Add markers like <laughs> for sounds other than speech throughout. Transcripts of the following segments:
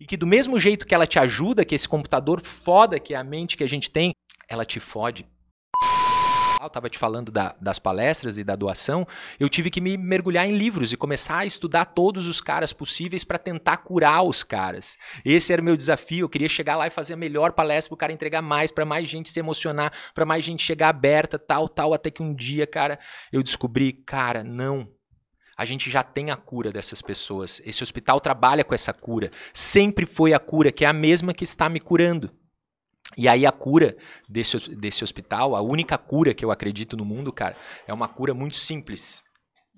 E que do mesmo jeito que ela te ajuda, que esse computador foda, que é a mente que a gente tem, ela te fode. Eu estava te falando da, das palestras e da doação, eu tive que me mergulhar em livros e começar a estudar todos os caras possíveis para tentar curar os caras. Esse era o meu desafio. Eu queria chegar lá e fazer a melhor palestra para o cara entregar mais, para mais gente se emocionar, para mais gente chegar aberta, tal, tal. Até que um dia, cara, eu descobri, cara, não a gente já tem a cura dessas pessoas. Esse hospital trabalha com essa cura. Sempre foi a cura, que é a mesma que está me curando. E aí a cura desse, desse hospital, a única cura que eu acredito no mundo, cara, é uma cura muito simples.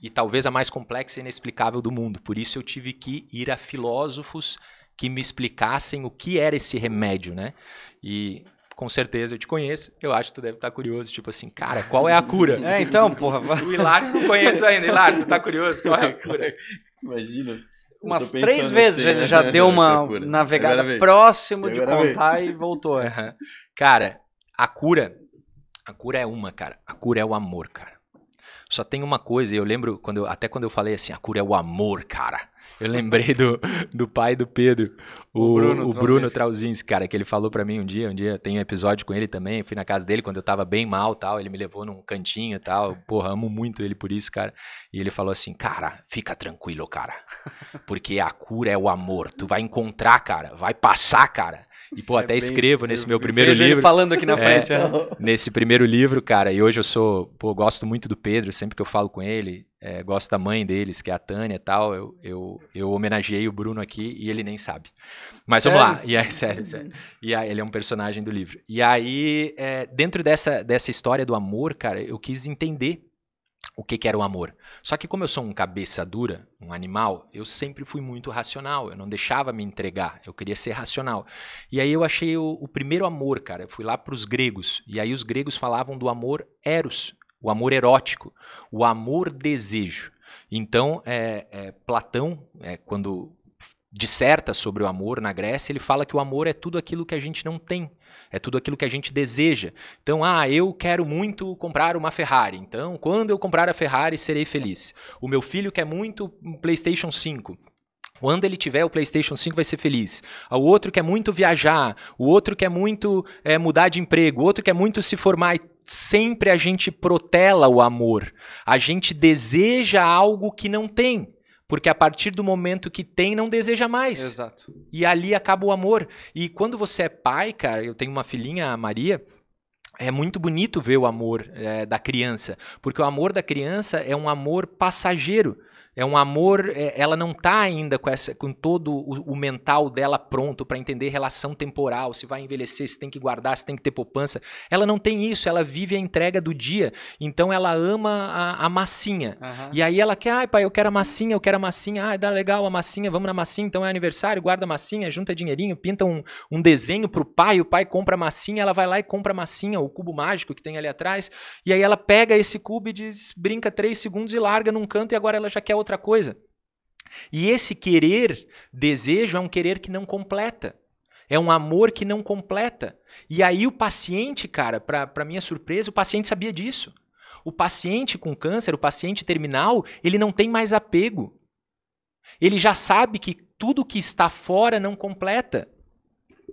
E talvez a mais complexa e inexplicável do mundo. Por isso eu tive que ir a filósofos que me explicassem o que era esse remédio, né? E com certeza eu te conheço, eu acho que tu deve estar tá curioso, tipo assim, cara, qual é a cura? É, então, porra. o Hilário não conheço ainda. Hilário, tu tá curioso? Qual é a <laughs> cura? Imagina. Umas três vezes assim, ele né? já deu uma navegada próximo de contar e voltou. Uhum. Cara, a cura, a cura é uma, cara. A cura é o amor, cara. Só tem uma coisa, eu lembro quando eu, até quando eu falei assim, a cura é o amor, cara. Eu lembrei do, do pai do Pedro, o, o Bruno, Trauzins, Bruno cara, que ele falou para mim um dia, um dia tem um episódio com ele também, fui na casa dele quando eu tava bem mal tal, ele me levou num cantinho tal, porra, amo muito ele por isso, cara. E ele falou assim, cara, fica tranquilo, cara, porque a cura é o amor, tu vai encontrar, cara, vai passar, cara. E, pô, é até escrevo nesse meu primeiro livro. falando aqui na é. frente. É, nesse primeiro livro, cara. E hoje eu sou, pô, gosto muito do Pedro, sempre que eu falo com ele, é, gosto da mãe deles, que é a Tânia e tal. Eu, eu, eu homenageei o Bruno aqui e ele nem sabe. Mas sério? vamos lá. E aí, <laughs> sério, sério. Uhum. E aí, ele é um personagem do livro. E aí, é, dentro dessa, dessa história do amor, cara, eu quis entender o que, que, era o amor. Só que como eu sou um cabeça dura, um animal, eu sempre fui muito racional, eu não deixava me entregar, eu queria ser racional. E aí eu achei o, o primeiro amor, cara, eu fui lá para os gregos, e aí os gregos falavam do amor eros, o amor erótico, o amor desejo. Então, é, é, Platão, é, quando disserta sobre o amor na Grécia, ele fala que o amor é tudo aquilo que a gente não tem. É tudo aquilo que a gente deseja. Então, ah, eu quero muito comprar uma Ferrari. Então, quando eu comprar a Ferrari, serei feliz. O meu filho quer muito um PlayStation 5. Quando ele tiver o PlayStation 5, vai ser feliz. O outro quer muito viajar, o outro quer muito é, mudar de emprego, o outro quer muito se formar. sempre a gente protela o amor. A gente deseja algo que não tem. Porque a partir do momento que tem, não deseja mais. Exato. E ali acaba o amor. E quando você é pai, cara, eu tenho uma filhinha, a Maria, é muito bonito ver o amor é, da criança, porque o amor da criança é um amor passageiro. É um amor, é, ela não está ainda com, essa, com todo o, o mental dela pronto para entender relação temporal, se vai envelhecer, se tem que guardar, se tem que ter poupança. Ela não tem isso, ela vive a entrega do dia. Então ela ama a, a massinha. Uhum. E aí ela quer, ai pai, eu quero a massinha, eu quero a massinha, ah, dá legal a massinha, vamos na massinha, então é aniversário, guarda a massinha, junta dinheirinho, pinta um, um desenho pro pai, o pai compra a massinha, ela vai lá e compra a massinha, o cubo mágico que tem ali atrás. E aí ela pega esse cubo e diz, brinca três segundos e larga num canto e agora ela já quer outra coisa. E esse querer, desejo, é um querer que não completa. É um amor que não completa. E aí o paciente, cara, para minha surpresa, o paciente sabia disso. O paciente com câncer, o paciente terminal, ele não tem mais apego. Ele já sabe que tudo que está fora não completa.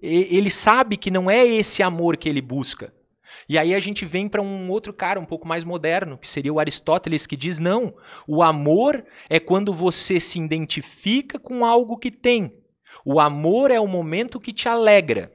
E, ele sabe que não é esse amor que ele busca. E aí a gente vem para um outro cara um pouco mais moderno, que seria o Aristóteles, que diz: não, o amor é quando você se identifica com algo que tem. O amor é o momento que te alegra.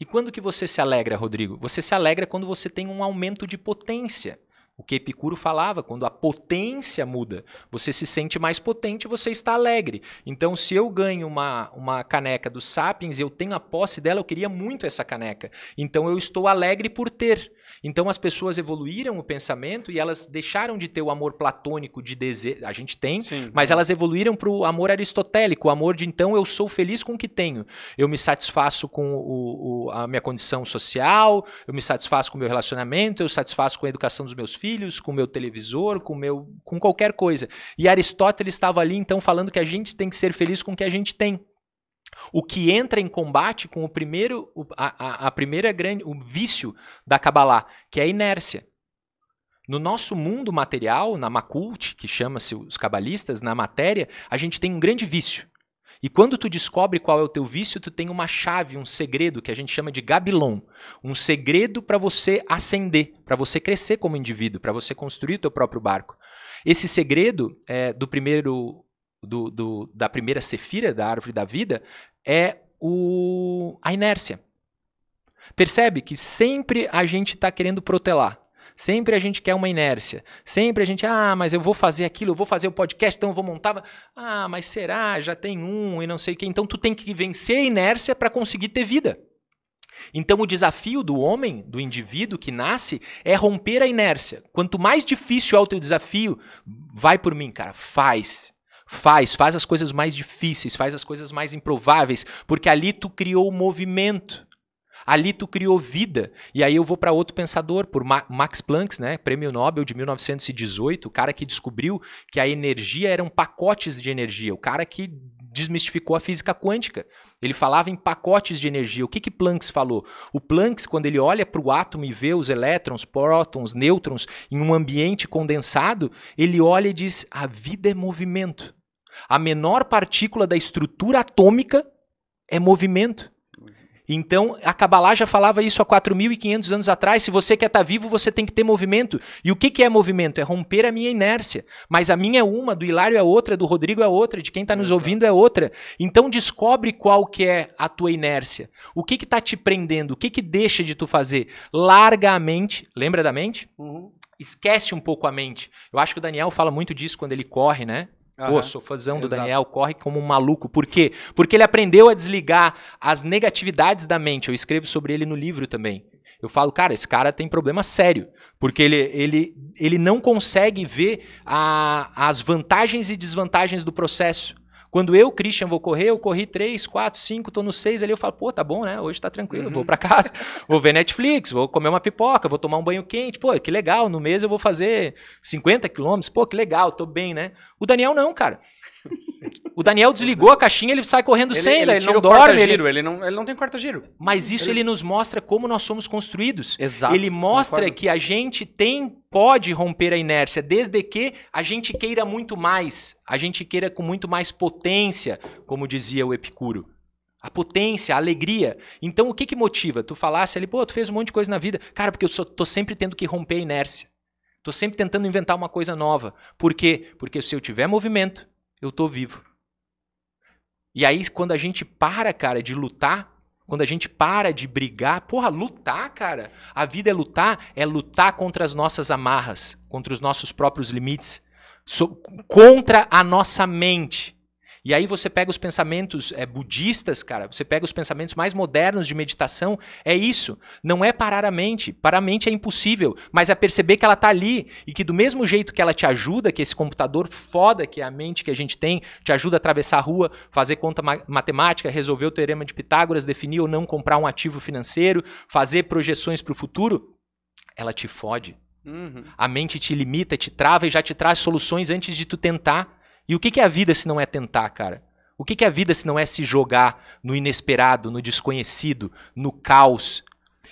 E quando que você se alegra, Rodrigo? Você se alegra quando você tem um aumento de potência. O que Epicuro falava, quando a potência muda, você se sente mais potente, você está alegre. Então, se eu ganho uma, uma caneca do Sapiens, eu tenho a posse dela, eu queria muito essa caneca. Então, eu estou alegre por ter. Então as pessoas evoluíram o pensamento e elas deixaram de ter o amor platônico de desejo. A gente tem, Sim. mas elas evoluíram para o amor aristotélico, o amor de então eu sou feliz com o que tenho. Eu me satisfaço com o, o, a minha condição social, eu me satisfaço com o meu relacionamento, eu satisfaço com a educação dos meus filhos, com o meu televisor, com meu, com qualquer coisa. E Aristóteles estava ali então falando que a gente tem que ser feliz com o que a gente tem o que entra em combate com o primeiro, a, a, a primeira grande, o vício da Kabbalah, que é a inércia. No nosso mundo material, na Makult, que chama-se os cabalistas, na matéria, a gente tem um grande vício. E quando tu descobre qual é o teu vício, tu tem uma chave, um segredo que a gente chama de gabilon, um segredo para você ascender, para você crescer como indivíduo, para você construir o teu próprio barco. Esse segredo é, do primeiro do, do, da primeira sefira da árvore da vida é o, a inércia. Percebe que sempre a gente está querendo protelar. Sempre a gente quer uma inércia. Sempre a gente, ah, mas eu vou fazer aquilo, eu vou fazer o podcast, então eu vou montar. Ah, mas será? Já tem um e não sei o quê. Então tu tem que vencer a inércia para conseguir ter vida. Então o desafio do homem, do indivíduo que nasce, é romper a inércia. Quanto mais difícil é o teu desafio, vai por mim, cara, faz. Faz, faz as coisas mais difíceis, faz as coisas mais improváveis, porque ali tu criou o movimento. Ali tu criou vida. E aí eu vou para outro pensador, por Max Planck, né, Prêmio Nobel de 1918, o cara que descobriu que a energia eram pacotes de energia, o cara que desmistificou a física quântica. Ele falava em pacotes de energia. O que que Planck falou? O Planck, quando ele olha para o átomo e vê os elétrons, prótons, nêutrons em um ambiente condensado, ele olha e diz: a vida é movimento. A menor partícula da estrutura atômica é movimento. Então, a Kabbalah já falava isso há 4.500 anos atrás. Se você quer estar tá vivo, você tem que ter movimento. E o que, que é movimento? É romper a minha inércia. Mas a minha é uma, do Hilário é outra, do Rodrigo é outra, de quem está nos ouvindo é outra. Então, descobre qual que é a tua inércia. O que está te prendendo? O que, que deixa de tu fazer? Larga a mente. Lembra da mente? Uhum. Esquece um pouco a mente. Eu acho que o Daniel fala muito disso quando ele corre, né? Uhum. O sofazão do Daniel corre como um maluco. Por quê? Porque ele aprendeu a desligar as negatividades da mente. Eu escrevo sobre ele no livro também. Eu falo, cara, esse cara tem problema sério. Porque ele, ele, ele não consegue ver a, as vantagens e desvantagens do processo. Quando eu, Christian, vou correr, eu corri 3, 4, 5, tô no 6 ali, eu falo, pô, tá bom, né? Hoje tá tranquilo, uhum. vou para casa, <laughs> vou ver Netflix, vou comer uma pipoca, vou tomar um banho quente, pô, que legal, no mês eu vou fazer 50 quilômetros, pô, que legal, tô bem, né? O Daniel não, cara. O Daniel desligou a caixinha, ele sai correndo ele, sem, ele, ele não dorme. Ele... ele... não, ele não tem quarta-giro. Mas isso ele... nos mostra como nós somos construídos. Exato. Ele mostra concordo. que a gente tem, pode romper a inércia, desde que a gente queira muito mais. A gente queira com muito mais potência, como dizia o Epicuro. A potência, a alegria. Então o que que motiva? Tu falasse ali, pô, tu fez um monte de coisa na vida. Cara, porque eu só, tô sempre tendo que romper a inércia. Tô sempre tentando inventar uma coisa nova. Por quê? Porque se eu tiver movimento, eu tô vivo. E aí, quando a gente para, cara, de lutar, quando a gente para de brigar, porra, lutar, cara. A vida é lutar, é lutar contra as nossas amarras, contra os nossos próprios limites, so, contra a nossa mente. E aí você pega os pensamentos é, budistas, cara, você pega os pensamentos mais modernos de meditação, é isso. Não é parar a mente. Parar a mente é impossível, mas é perceber que ela está ali e que do mesmo jeito que ela te ajuda, que esse computador foda que é a mente que a gente tem, te ajuda a atravessar a rua, fazer conta ma matemática, resolver o teorema de Pitágoras, definir ou não comprar um ativo financeiro, fazer projeções para o futuro, ela te fode. Uhum. A mente te limita, te trava e já te traz soluções antes de tu tentar. E o que, é a vida se não é tentar, cara? O que, que é a vida se não é se jogar no inesperado, no desconhecido, no caos?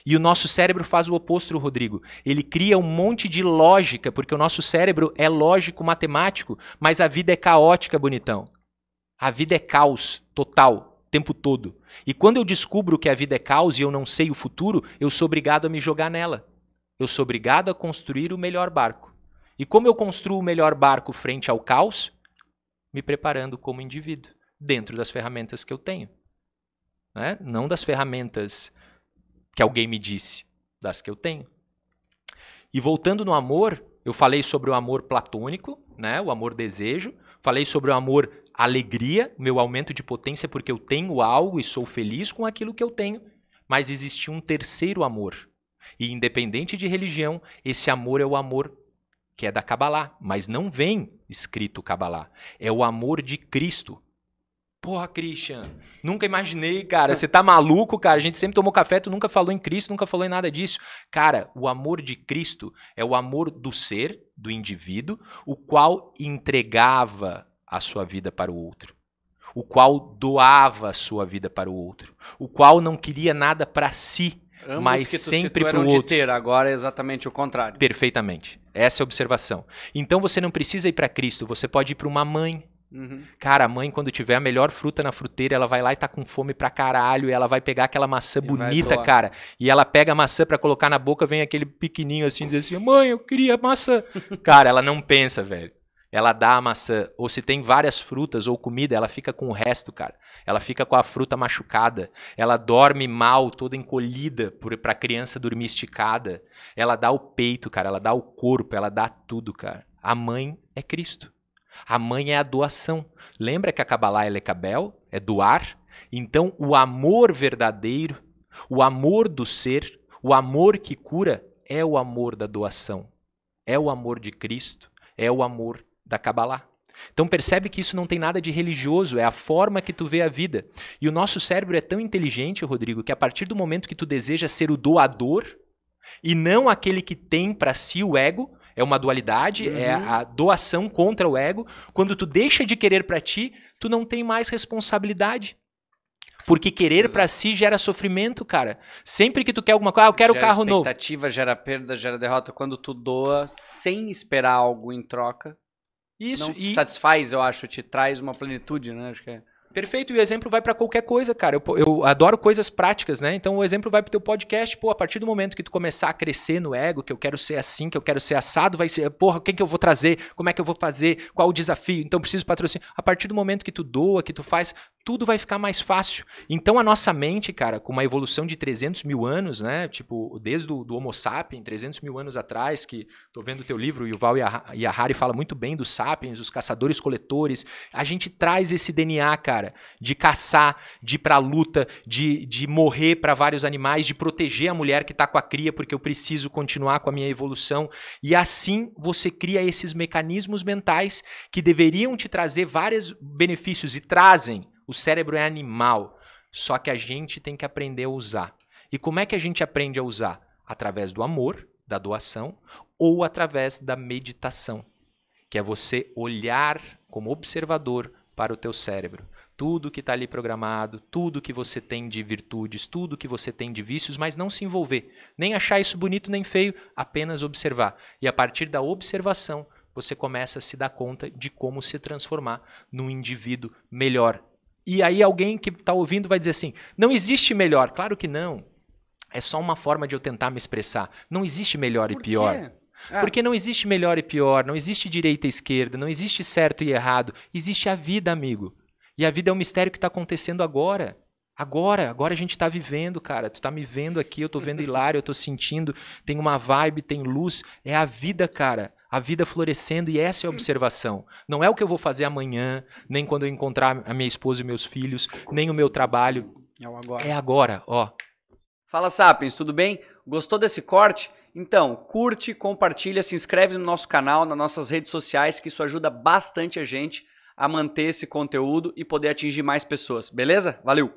E o nosso cérebro faz o oposto, Rodrigo. Ele cria um monte de lógica, porque o nosso cérebro é lógico, matemático, mas a vida é caótica, bonitão. A vida é caos total, tempo todo. E quando eu descubro que a vida é caos e eu não sei o futuro, eu sou obrigado a me jogar nela. Eu sou obrigado a construir o melhor barco. E como eu construo o melhor barco frente ao caos? me preparando como indivíduo, dentro das ferramentas que eu tenho. Né? Não das ferramentas que alguém me disse, das que eu tenho. E voltando no amor, eu falei sobre o amor platônico, né? o amor desejo, falei sobre o amor alegria, meu aumento de potência porque eu tenho algo e sou feliz com aquilo que eu tenho, mas existe um terceiro amor. E independente de religião, esse amor é o amor que é da Kabbalah, mas não vem escrito Kabbalah. É o amor de Cristo. Porra, Christian, nunca imaginei, cara. Você tá maluco, cara? A gente sempre tomou café, tu nunca falou em Cristo, nunca falou em nada disso. Cara, o amor de Cristo é o amor do ser, do indivíduo, o qual entregava a sua vida para o outro, o qual doava a sua vida para o outro, o qual não queria nada para si, mas sempre para o outro. Ter, agora é exatamente o contrário. Perfeitamente. Essa é a observação. Então você não precisa ir para Cristo, você pode ir para uma mãe. Uhum. Cara, a mãe, quando tiver a melhor fruta na fruteira, ela vai lá e tá com fome pra caralho. E ela vai pegar aquela maçã e bonita, cara. E ela pega a maçã pra colocar na boca, vem aquele pequenininho assim, diz assim: Mãe, eu queria maçã. <laughs> cara, ela não pensa, velho ela dá a maçã, ou se tem várias frutas ou comida, ela fica com o resto, cara. Ela fica com a fruta machucada, ela dorme mal, toda encolhida, para a criança dormir esticada. Ela dá o peito, cara, ela dá o corpo, ela dá tudo, cara. A mãe é Cristo. A mãe é a doação. Lembra que a Kabbalah é lecabel É doar? Então, o amor verdadeiro, o amor do ser, o amor que cura, é o amor da doação. É o amor de Cristo, é o amor da Kabbalah. Então percebe que isso não tem nada de religioso, é a forma que tu vê a vida. E o nosso cérebro é tão inteligente, Rodrigo, que a partir do momento que tu deseja ser o doador e não aquele que tem para si o ego, é uma dualidade, é uhum. é a doação contra o ego. Quando tu deixa de querer para ti, tu não tem mais responsabilidade. Porque querer para si gera sofrimento, cara. Sempre que tu quer alguma coisa, ah, eu quero gera carro novo. expectativa, gera perda, gera derrota. Quando tu doa sem esperar algo em troca, isso. Não e... satisfaz, eu acho, te traz uma plenitude, né? Acho que é. Perfeito, e o exemplo vai para qualquer coisa, cara. Eu, eu, adoro coisas práticas, né? Então o exemplo vai pro teu podcast, pô, a partir do momento que tu começar a crescer no ego, que eu quero ser assim, que eu quero ser assado, vai ser, porra, quem que eu vou trazer? Como é que eu vou fazer? Qual o desafio? Então preciso patrocínio. A partir do momento que tu doa, que tu faz, tudo vai ficar mais fácil. Então a nossa mente, cara, com uma evolução de 300 mil anos, né? Tipo, desde do, do Homo sapiens, 300 mil anos atrás, que tô vendo o teu livro, Yuval Harry fala muito bem dos sapiens, os caçadores-coletores. A gente traz esse DNA, cara, de caçar, de ir pra luta, de, de morrer para vários animais, de proteger a mulher que tá com a cria, porque eu preciso continuar com a minha evolução. E assim você cria esses mecanismos mentais que deveriam te trazer vários benefícios e trazem o cérebro é animal, só que a gente tem que aprender a usar. E como é que a gente aprende a usar? Através do amor, da doação, ou através da meditação, que é você olhar como observador para o teu cérebro. Tudo que está ali programado, tudo que você tem de virtudes, tudo que você tem de vícios, mas não se envolver, nem achar isso bonito nem feio, apenas observar. E a partir da observação, você começa a se dar conta de como se transformar num indivíduo melhor, e aí alguém que está ouvindo vai dizer assim: não existe melhor. Claro que não. É só uma forma de eu tentar me expressar. Não existe melhor Por e pior. Quê? Ah. Porque não existe melhor e pior, não existe direita e esquerda, não existe certo e errado. Existe a vida, amigo. E a vida é um mistério que está acontecendo agora. Agora, agora a gente está vivendo, cara. Tu está me vendo aqui, eu estou vendo Hilário, eu estou sentindo, tem uma vibe, tem luz. É a vida, cara a vida florescendo e essa é a uhum. observação. Não é o que eu vou fazer amanhã, nem quando eu encontrar a minha esposa e meus filhos, nem o meu trabalho. É agora. É agora, ó. Fala Sapiens, tudo bem? Gostou desse corte? Então, curte, compartilha, se inscreve no nosso canal, nas nossas redes sociais, que isso ajuda bastante a gente a manter esse conteúdo e poder atingir mais pessoas, beleza? Valeu!